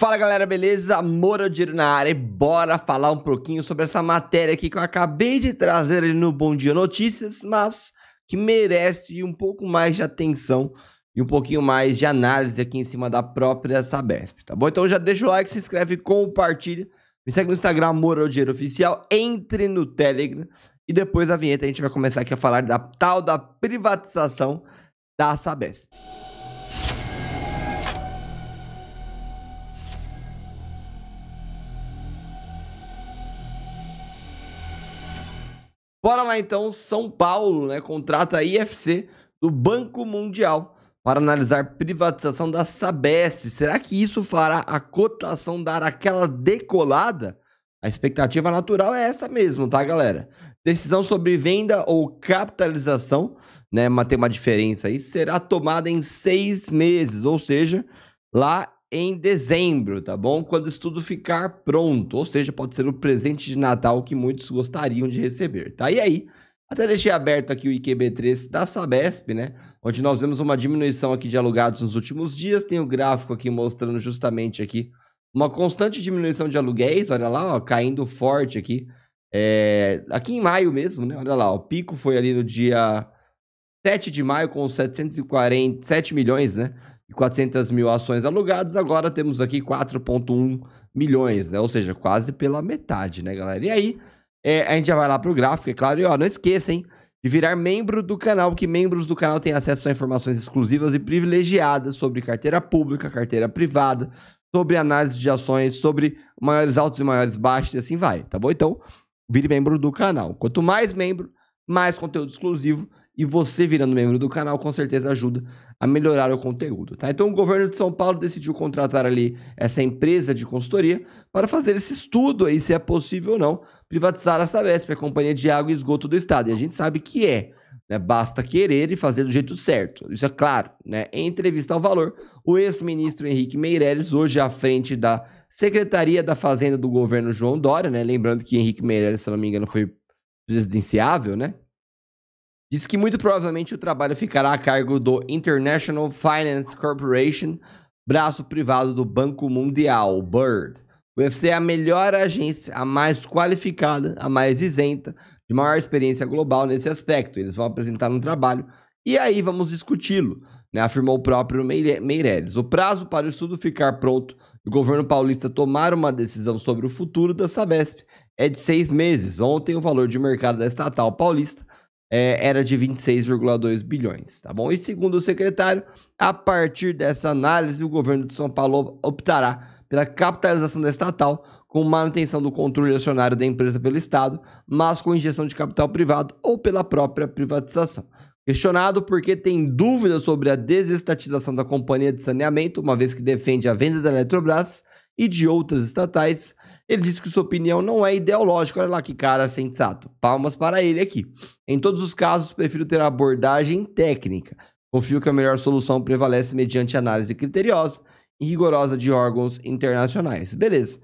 Fala galera, beleza? Moro Diro na área e bora falar um pouquinho sobre essa matéria aqui que eu acabei de trazer ali no Bom Dia Notícias, mas que merece um pouco mais de atenção e um pouquinho mais de análise aqui em cima da própria Sabesp, tá bom? Então já deixa o like, se inscreve, compartilha, me segue no Instagram, Moro Diro Oficial, entre no Telegram e depois da vinheta a gente vai começar aqui a falar da tal da privatização da Sabesp. Bora lá então, São Paulo, né? Contrata a IFC do Banco Mundial para analisar privatização da Sabesp. Será que isso fará a cotação dar aquela decolada? A expectativa natural é essa mesmo, tá, galera? Decisão sobre venda ou capitalização, né? Mas tem uma diferença aí, será tomada em seis meses, ou seja, lá em dezembro, tá bom? Quando o estudo ficar pronto, ou seja, pode ser o presente de Natal que muitos gostariam de receber, tá? E aí, até deixei aberto aqui o IQB3 da Sabesp, né? Onde nós vemos uma diminuição aqui de alugados nos últimos dias, tem o gráfico aqui mostrando justamente aqui uma constante diminuição de aluguéis, olha lá, ó, caindo forte aqui. É... aqui em maio mesmo, né? Olha lá, o pico foi ali no dia 7 de maio com 747 milhões, né? E 400 mil ações alugadas, agora temos aqui 4,1 milhões, né? Ou seja, quase pela metade, né, galera? E aí, é, a gente já vai lá pro gráfico, é claro. E ó, não esqueçam De virar membro do canal, que membros do canal têm acesso a informações exclusivas e privilegiadas sobre carteira pública, carteira privada, sobre análise de ações, sobre maiores altos e maiores baixos, e assim vai, tá bom? Então, vire membro do canal. Quanto mais membro, mais conteúdo exclusivo e você virando membro do canal com certeza ajuda a melhorar o conteúdo, tá? Então o governo de São Paulo decidiu contratar ali essa empresa de consultoria para fazer esse estudo aí se é possível ou não privatizar a Sabesp, a companhia de água e esgoto do estado. E a gente sabe que é, né? Basta querer e fazer do jeito certo. Isso é claro, né? Em entrevista ao Valor, o ex-ministro Henrique Meirelles, hoje à frente da Secretaria da Fazenda do governo João Dória, né? Lembrando que Henrique Meirelles, se não me engano, foi presidenciável, né? Diz que muito provavelmente o trabalho ficará a cargo do International Finance Corporation, braço privado do Banco Mundial, BIRD. O UFC é a melhor agência, a mais qualificada, a mais isenta, de maior experiência global nesse aspecto. Eles vão apresentar um trabalho e aí vamos discuti-lo, né? afirmou o próprio Meireles. O prazo para o estudo ficar pronto e o governo paulista tomar uma decisão sobre o futuro da Sabesp é de seis meses. Ontem, o valor de mercado da estatal paulista é, era de 26,2 bilhões, tá bom? E segundo o secretário, a partir dessa análise, o governo de São Paulo optará pela capitalização da estatal com manutenção do controle acionário da empresa pelo Estado, mas com injeção de capital privado ou pela própria privatização. Questionado porque tem dúvidas sobre a desestatização da companhia de saneamento, uma vez que defende a venda da Eletrobras, e de outras estatais. Ele disse que sua opinião não é ideológica. Olha lá que cara sensato. Palmas para ele aqui. Em todos os casos, prefiro ter abordagem técnica. Confio que a melhor solução prevalece mediante análise criteriosa e rigorosa de órgãos internacionais. Beleza.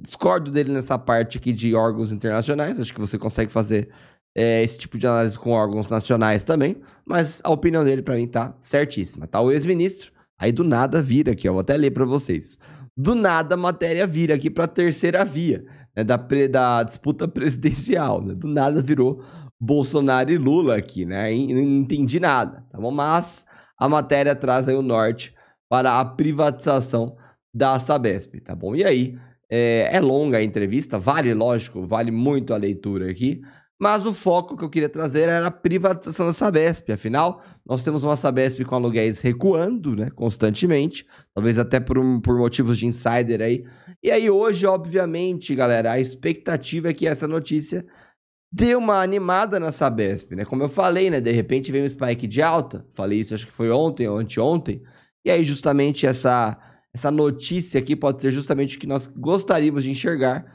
Discordo dele nessa parte aqui de órgãos internacionais. Acho que você consegue fazer é, esse tipo de análise com órgãos nacionais também. Mas a opinião dele, para mim, tá certíssima. Tá o ex-ministro. Aí do nada vira aqui, ó. Vou até ler para vocês do nada a matéria vira aqui para a terceira via né, da, pre, da, disputa presidencial. Né? Do nada virou Bolsonaro e Lula aqui, né? E não entendi nada, tá bom? Mas a matéria traz aí o norte para a privatização da Sabesp, tá bom? E aí, é, é longa a entrevista, vale, lógico, vale muito a leitura aqui, mas o foco que eu queria trazer era a privatização da Sabesp. Afinal, nós temos uma Sabesp com aluguéis recuando né, constantemente, talvez até por, um, por motivos de insider aí. E aí hoje, obviamente, galera, a expectativa é que essa notícia dê uma animada na Sabesp, né? Como eu falei, né? De repente vem um spike de alta. Falei isso, acho que foi ontem ou anteontem. E aí, justamente, essa, essa notícia aqui pode ser justamente o que nós gostaríamos de enxergar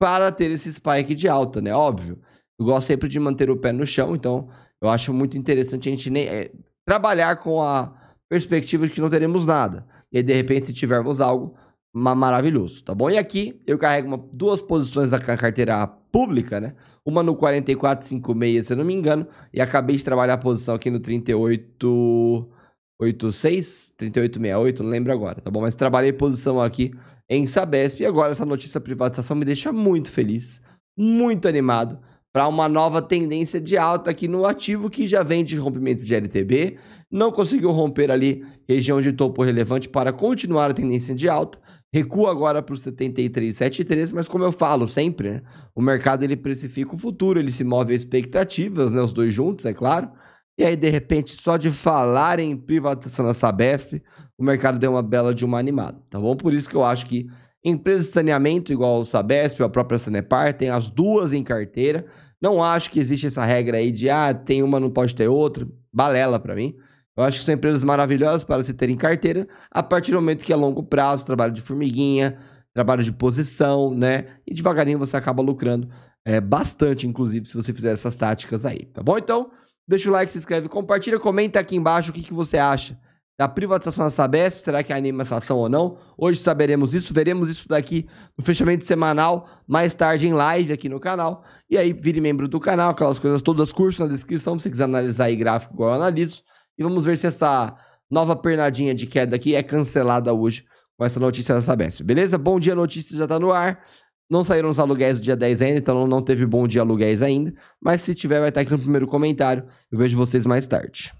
para ter esse spike de alta, né? Óbvio. Eu gosto sempre de manter o pé no chão, então eu acho muito interessante a gente nem, é, trabalhar com a perspectiva de que não teremos nada. E aí, de repente, se tivermos algo, maravilhoso, tá bom? E aqui eu carrego uma, duas posições da carteira pública, né? Uma no 4456, se eu não me engano, e acabei de trabalhar a posição aqui no 3886, 3868, não lembro agora, tá bom? Mas trabalhei posição aqui em Sabesp e agora essa notícia privatização me deixa muito feliz, muito animado, para uma nova tendência de alta aqui no ativo que já vem de rompimento de LTB, não conseguiu romper ali região de topo relevante para continuar a tendência de alta, recua agora para os 73,73, mas como eu falo sempre, né? o mercado ele precifica o futuro, ele se move a expectativas, né? os dois juntos, é claro. E aí, de repente, só de falar em privatização da Sabesp, o mercado deu uma bela de uma animada, tá bom? Por isso que eu acho que Empresas de saneamento, igual o Sabesp, a própria Sanepar, tem as duas em carteira. Não acho que existe essa regra aí de, ah, tem uma, não pode ter outra. Balela para mim. Eu acho que são empresas maravilhosas para se ter em carteira, a partir do momento que é longo prazo, trabalho de formiguinha, trabalho de posição, né? E devagarinho você acaba lucrando é, bastante, inclusive, se você fizer essas táticas aí, tá bom? Então, deixa o like, se inscreve, compartilha, comenta aqui embaixo o que, que você acha da privatização da Sabesp, será que anima essa ação ou não? Hoje saberemos isso, veremos isso daqui no fechamento semanal, mais tarde em live aqui no canal. E aí, vire membro do canal, aquelas coisas todas, curso na descrição, se você quiser analisar aí gráfico, igual eu analiso. E vamos ver se essa nova pernadinha de queda aqui é cancelada hoje com essa notícia da Sabesp, beleza? Bom dia, notícia já tá no ar. Não saíram os aluguéis do dia 10 ainda, então não teve bom dia aluguéis ainda. Mas se tiver, vai estar tá aqui no primeiro comentário. Eu vejo vocês mais tarde.